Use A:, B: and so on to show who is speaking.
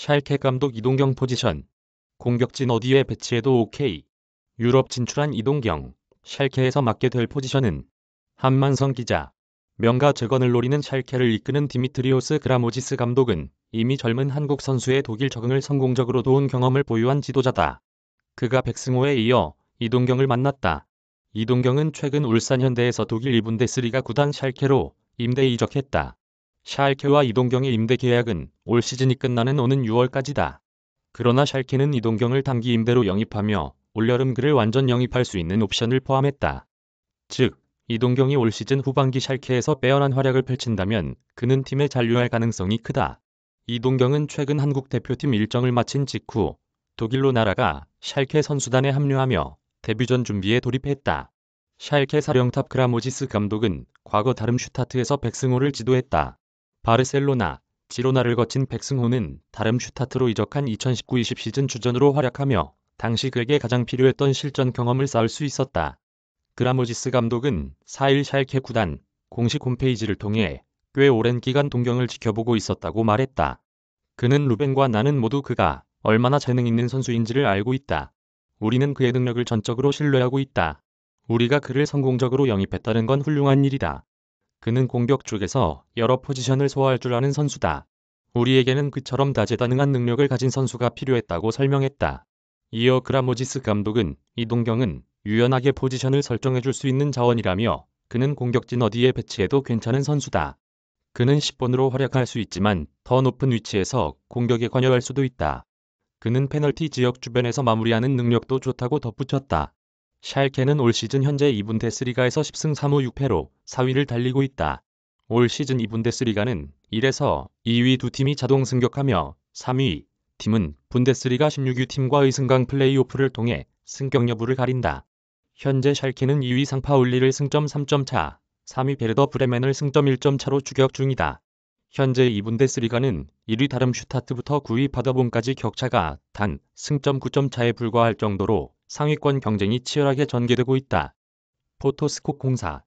A: 샬케 감독 이동경 포지션 공격진 어디에 배치해도 오케이. 유럽 진출한 이동경, 샬케에서 맡게 될 포지션은 한만성 기자. 명가 재건을 노리는 샬케를 이끄는 디미트리오스 그라모지스 감독은 이미 젊은 한국 선수의 독일 적응을 성공적으로 도운 경험을 보유한 지도자다. 그가 백승호에 이어 이동경을 만났다. 이동경은 최근 울산 현대에서 독일 2분데스리가 구단 샬케로 임대 이적했다. 샬케와 이동경의 임대 계약은 올 시즌이 끝나는 오는 6월까지다. 그러나 샬케는 이동경을 단기 임대로 영입하며 올여름 그를 완전 영입할 수 있는 옵션을 포함했다. 즉, 이동경이 올 시즌 후반기 샬케에서 빼어난 활약을 펼친다면 그는 팀에 잔류할 가능성이 크다. 이동경은 최근 한국 대표팀 일정을 마친 직후 독일로 날아가 샬케 선수단에 합류하며 데뷔전 준비에 돌입했다. 샬케 사령탑 그라모지스 감독은 과거 다름 슈타트에서 백승호를 지도했다. 바르셀로나, 지로나를 거친 백승호는 다름 슈타트로 이적한 2019-20 시즌 주전으로 활약하며 당시 그에게 가장 필요했던 실전 경험을 쌓을 수 있었다. 그라모지스 감독은 4일 샬케 구단 공식 홈페이지를 통해 꽤 오랜 기간 동경을 지켜보고 있었다고 말했다. 그는 루벤과 나는 모두 그가 얼마나 재능 있는 선수인지를 알고 있다. 우리는 그의 능력을 전적으로 신뢰하고 있다. 우리가 그를 성공적으로 영입했다는 건 훌륭한 일이다. 그는 공격 쪽에서 여러 포지션을 소화할 줄 아는 선수다. 우리에게는 그처럼 다재다능한 능력을 가진 선수가 필요했다고 설명했다. 이어 그라모지스 감독은 이동경은 유연하게 포지션을 설정해 줄 수 있는 자원이라며 그는 공격진 어디에 배치해도 괜찮은 선수다. 그는 10번으로 활약할 수 있지만 더 높은 위치에서 공격에 관여할 수도 있다. 그는 페널티 지역 주변에서 마무리하는 능력도 좋다고 덧붙였다. 샬케는 올 시즌 현재 2분데스리가에서 10승 3무 6패로 4위를 달리고 있다. 올 시즌 2분데스리가는 1에서 2위 두 팀이 자동 승격하며 3위 팀은 분데스리가 16위 팀과의 승강 플레이오프를 통해 승격 여부를 가린다. 현재 샬케는 2위 상파 울리를 승점 3점 차, 3위 베르더 브레멘을 승점 1점 차로 추격 중이다. 현재 2분데스리가는 1위 다름 슈타트부터 9위 바더본까지 격차가 단 승점 9점 차에 불과할 정도로 상위권 경쟁이 치열하게 전개되고 있다. 포토스콕 공사